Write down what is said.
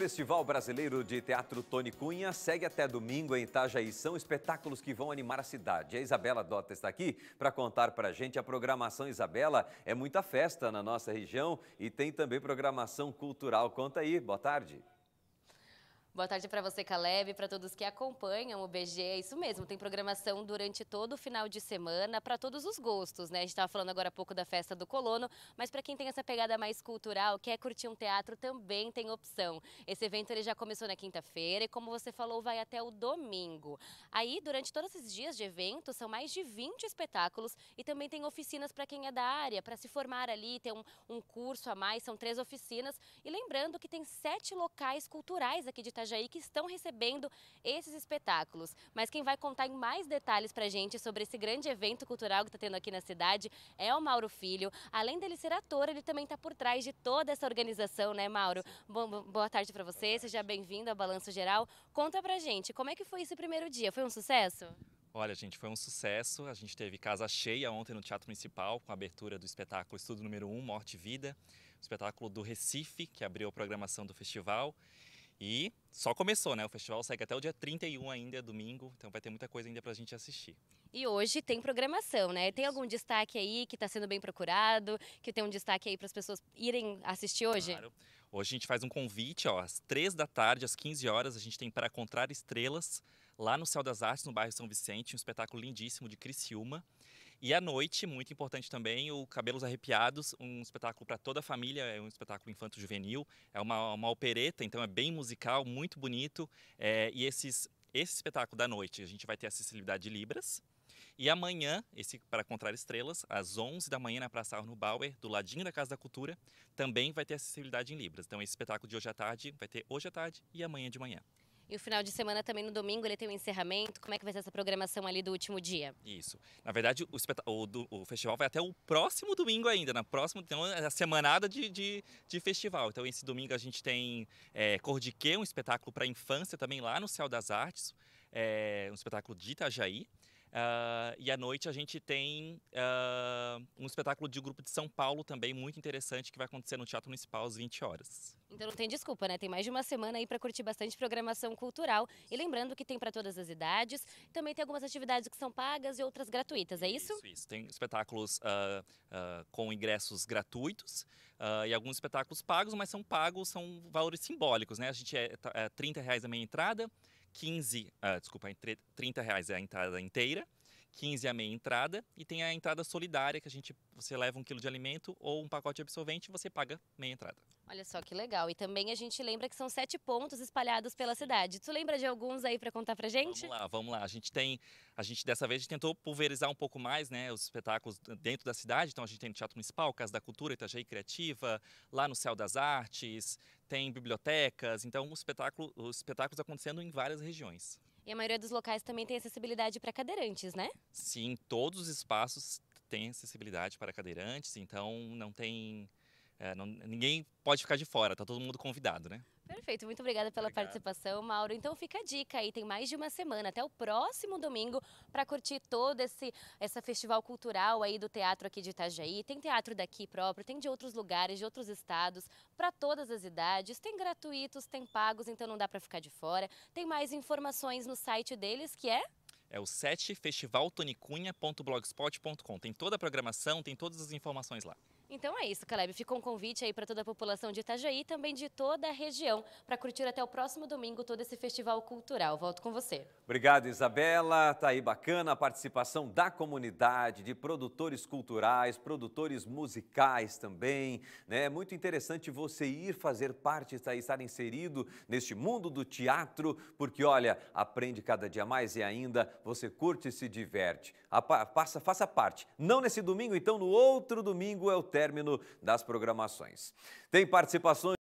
Festival Brasileiro de Teatro Tony Cunha segue até domingo em Itajaí. São espetáculos que vão animar a cidade. A Isabela Dota está aqui para contar para a gente a programação. Isabela, é muita festa na nossa região e tem também programação cultural. Conta aí, boa tarde. Boa tarde para você, Caleb, para todos que acompanham o BG. É isso mesmo, tem programação durante todo o final de semana, para todos os gostos, né? A gente estava falando agora há pouco da festa do colono, mas para quem tem essa pegada mais cultural, quer curtir um teatro, também tem opção. Esse evento ele já começou na quinta-feira e, como você falou, vai até o domingo. Aí, durante todos esses dias de evento, são mais de 20 espetáculos e também tem oficinas para quem é da área, para se formar ali, ter um, um curso a mais, são três oficinas. E lembrando que tem sete locais culturais aqui de Itajaí que estão recebendo esses espetáculos. Mas quem vai contar em mais detalhes para a gente sobre esse grande evento cultural que está tendo aqui na cidade é o Mauro Filho. Além dele ser ator, ele também está por trás de toda essa organização, né, Mauro? boa tarde para você, seja bem-vindo ao Balanço Geral. Conta para a gente, como é que foi esse primeiro dia? Foi um sucesso? Olha, gente, foi um sucesso. A gente teve casa cheia ontem no Teatro Municipal, com a abertura do espetáculo Estudo Número 1, Morte e Vida, o espetáculo do Recife, que abriu a programação do festival. E só começou, né? O festival segue até o dia 31 ainda, é domingo, então vai ter muita coisa ainda pra gente assistir. E hoje tem programação, né? Tem algum destaque aí que está sendo bem procurado, que tem um destaque aí para as pessoas irem assistir hoje? Claro. Hoje a gente faz um convite, ó, às 3 da tarde, às 15 horas, a gente tem para encontrar estrelas lá no Céu das Artes, no bairro São Vicente, um espetáculo lindíssimo de Criciúma. E à noite, muito importante também, o Cabelos Arrepiados, um espetáculo para toda a família, é um espetáculo infanto-juvenil, é uma, uma opereta, então é bem musical, muito bonito. É, e esses, esse espetáculo da noite, a gente vai ter acessibilidade de Libras, e amanhã, esse para contrar Estrelas, às 11 da manhã na Praça Arno Bauer, do ladinho da Casa da Cultura, também vai ter acessibilidade em Libras. Então, esse espetáculo de hoje à tarde vai ter hoje à tarde e amanhã de manhã. E o final de semana também no domingo ele tem o um encerramento. Como é que vai ser essa programação ali do último dia? Isso. Na verdade, o, o, do, o festival vai até o próximo domingo ainda. Na próxima, então, é a semanada de, de, de, festival. Então, esse domingo a gente tem é, Quê, um espetáculo para infância também lá no Céu das Artes. É, um espetáculo de Itajaí. Uh, e à noite a gente tem uh, um espetáculo de grupo de São Paulo também muito interessante que vai acontecer no Teatro Municipal às 20 horas. Então não tem desculpa, né? Tem mais de uma semana aí para curtir bastante programação cultural. E lembrando que tem para todas as idades, também tem algumas atividades que são pagas e outras gratuitas, é isso? Isso, isso. Tem espetáculos uh, com ingressos gratuitos e alguns espetáculos pagos, mas são pagos, são valores simbólicos, né? A gente é, tá, é 30 reais a meia entrada, 15, ah, desculpa, entre, 30 reais é a entrada inteira, 15 é a meia entrada e tem a entrada solidária que a gente você leva um quilo de alimento ou um pacote de absorvente e você paga meia entrada. Olha só que legal. E também a gente lembra que são sete pontos espalhados pela cidade. Tu lembra de alguns aí para contar pra gente? Vamos lá, vamos lá. A gente tem, a gente dessa vez a gente tentou pulverizar um pouco mais, né, os espetáculos dentro da cidade. Então a gente tem no Teatro Municipal, Casa da Cultura, Itajaí Criativa, lá no Céu das Artes, tem bibliotecas, então espetáculo, os espetáculos acontecendo em várias regiões. E a maioria dos locais também tem acessibilidade para cadeirantes, né? Sim, todos os espaços têm acessibilidade para cadeirantes, então não tem. É, não, ninguém pode ficar de fora, tá todo mundo convidado, né? Perfeito, muito obrigada pela Obrigado. participação, Mauro. Então fica a dica aí, tem mais de uma semana até o próximo domingo para curtir todo esse essa festival cultural aí do teatro aqui de Itajaí. Tem teatro daqui próprio, tem de outros lugares, de outros estados, para todas as idades. Tem gratuitos, tem pagos, então não dá para ficar de fora. Tem mais informações no site deles que é é o 7 festivaltonicunha.blogspot.com. Tem toda a programação, tem todas as informações lá. Então é isso, Caleb. Fica um convite aí para toda a população de Itajaí e também de toda a região para curtir até o próximo domingo todo esse festival cultural. Volto com você. Obrigado, Isabela. Tá aí bacana a participação da comunidade, de produtores culturais, produtores musicais também. Né? É muito interessante você ir fazer parte, tá estar inserido neste mundo do teatro, porque olha, aprende cada dia mais e ainda você curte e se diverte. A, passa, faça parte. Não nesse domingo, então no outro domingo é o término das programações. Tem participações